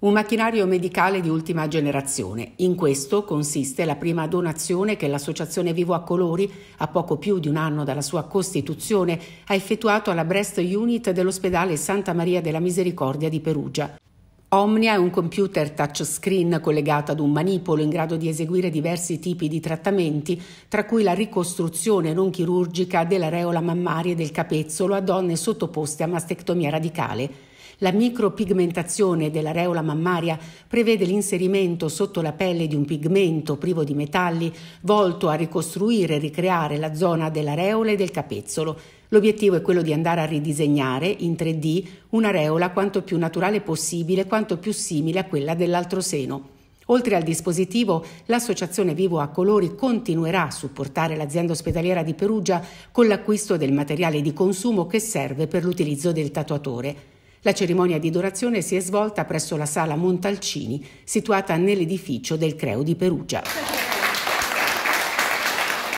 Un macchinario medicale di ultima generazione. In questo consiste la prima donazione che l'Associazione Vivo a Colori, a poco più di un anno dalla sua costituzione, ha effettuato alla Breast Unit dell'ospedale Santa Maria della Misericordia di Perugia. Omnia è un computer touchscreen collegato ad un manipolo in grado di eseguire diversi tipi di trattamenti, tra cui la ricostruzione non chirurgica dell'areola mammaria e del capezzolo a donne sottoposte a mastectomia radicale. La micropigmentazione dell'areola mammaria prevede l'inserimento sotto la pelle di un pigmento privo di metalli volto a ricostruire e ricreare la zona dell'areola e del capezzolo. L'obiettivo è quello di andare a ridisegnare in 3D un'areola quanto più naturale possibile, quanto più simile a quella dell'altro seno. Oltre al dispositivo, l'associazione Vivo a Colori continuerà a supportare l'azienda ospedaliera di Perugia con l'acquisto del materiale di consumo che serve per l'utilizzo del tatuatore. La cerimonia di dorazione si è svolta presso la sala Montalcini, situata nell'edificio del Creo di Perugia.